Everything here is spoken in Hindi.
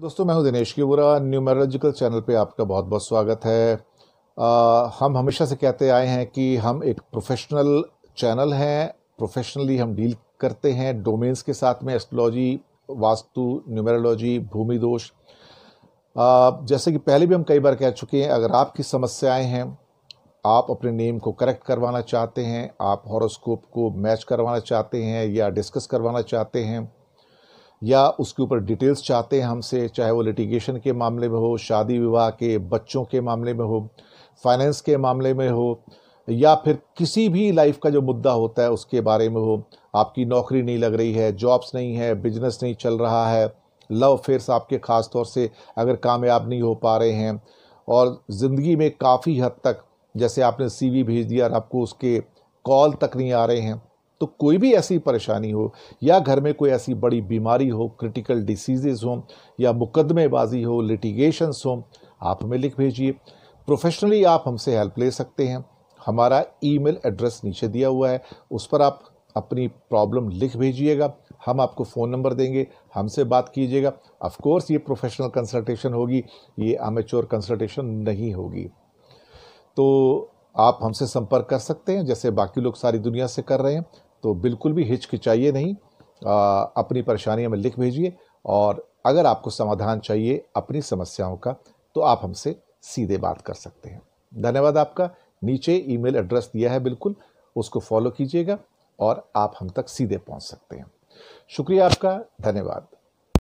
दोस्तों मैं हूं दिनेश केवरा न्यूमरोलॉजिकल चैनल पे आपका बहुत बहुत स्वागत है आ, हम हमेशा से कहते आए हैं कि हम एक प्रोफेशनल चैनल हैं प्रोफेशनली हम डील करते हैं डोमेन्स के साथ में एस्ट्रोलॉजी वास्तु न्यूमरोलॉजी भूमि दोष जैसे कि पहले भी हम कई बार कह चुके हैं अगर आपकी समस्याएं हैं आप अपने नेम को करेक्ट करवाना चाहते हैं आप हॉरोस्कोप को मैच करवाना चाहते हैं या डिस्कस करवाना चाहते हैं या उसके ऊपर डिटेल्स चाहते हैं हमसे चाहे वो लिटिगेशन के मामले में हो शादी विवाह के बच्चों के मामले में हो फाइनेंस के मामले में हो या फिर किसी भी लाइफ का जो मुद्दा होता है उसके बारे में हो आपकी नौकरी नहीं लग रही है जॉब्स नहीं है बिजनेस नहीं चल रहा है लव अफेयर्स आपके ख़ास तौर से अगर कामयाब नहीं हो पा रहे हैं और ज़िंदगी में काफ़ी हद तक जैसे आपने सीवी भेज दिया और आपको उसके कॉल तक नहीं आ रहे हैं तो कोई भी ऐसी परेशानी हो या घर में कोई ऐसी बड़ी बीमारी हो क्रिटिकल डिसीजेज हों या मुकदमेबाजी हो लिटिगेशंस हों आप हमें लिख भेजिए प्रोफेशनली आप हमसे हेल्प ले सकते हैं हमारा ईमेल एड्रेस नीचे दिया हुआ है उस पर आप अपनी प्रॉब्लम लिख भेजिएगा हम आपको फ़ोन नंबर देंगे हमसे बात कीजिएगा ऑफकोर्स ये प्रोफेशनल कंसल्टेसन होगी ये अमेच्योर कंसल्टेसन नहीं होगी तो आप हमसे संपर्क कर सकते हैं जैसे बाकी लोग सारी दुनिया से कर रहे हैं तो बिल्कुल भी हिचकिचाइए नहीं आ, अपनी परेशानियाँ में लिख भेजिए और अगर आपको समाधान चाहिए अपनी समस्याओं का तो आप हमसे सीधे बात कर सकते हैं धन्यवाद आपका नीचे ईमेल एड्रेस दिया है बिल्कुल उसको फॉलो कीजिएगा और आप हम तक सीधे पहुंच सकते हैं शुक्रिया आपका धन्यवाद